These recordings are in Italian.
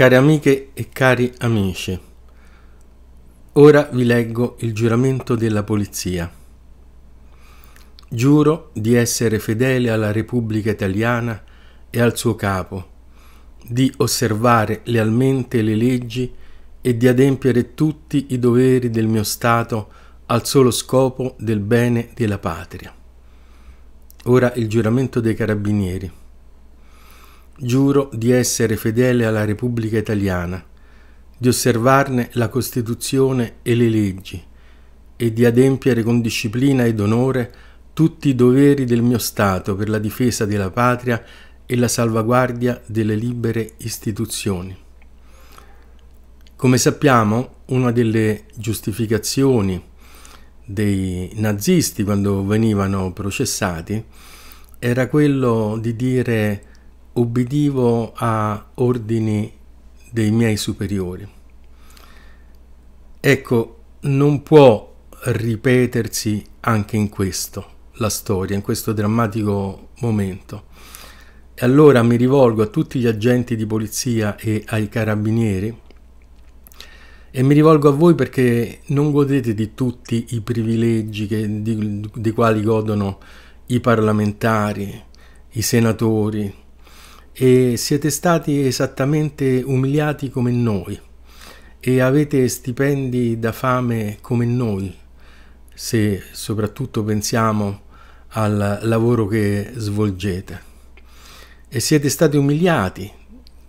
Care amiche e cari amici, ora vi leggo il giuramento della polizia. Giuro di essere fedele alla Repubblica Italiana e al suo capo, di osservare lealmente le leggi e di adempiere tutti i doveri del mio Stato al solo scopo del bene della patria. Ora il giuramento dei carabinieri. Giuro di essere fedele alla Repubblica Italiana, di osservarne la Costituzione e le leggi, e di adempiere con disciplina ed onore tutti i doveri del mio Stato per la difesa della patria e la salvaguardia delle libere istituzioni. Come sappiamo, una delle giustificazioni dei nazisti quando venivano processati era quello di dire ubbidivo a ordini dei miei superiori. Ecco, non può ripetersi anche in questo la storia, in questo drammatico momento. E allora mi rivolgo a tutti gli agenti di polizia e ai carabinieri e mi rivolgo a voi perché non godete di tutti i privilegi che, di, di quali godono i parlamentari, i senatori, e siete stati esattamente umiliati come noi e avete stipendi da fame come noi, se soprattutto pensiamo al lavoro che svolgete. E siete stati umiliati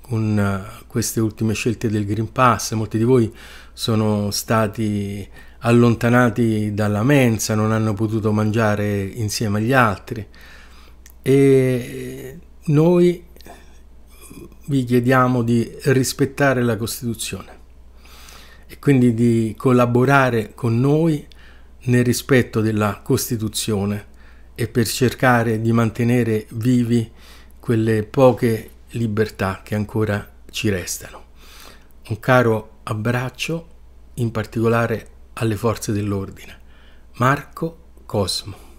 con eh, queste ultime scelte del Green Pass, molti di voi sono stati allontanati dalla mensa, non hanno potuto mangiare insieme agli altri e noi vi chiediamo di rispettare la Costituzione e quindi di collaborare con noi nel rispetto della Costituzione e per cercare di mantenere vivi quelle poche libertà che ancora ci restano. Un caro abbraccio in particolare alle forze dell'ordine. Marco Cosmo.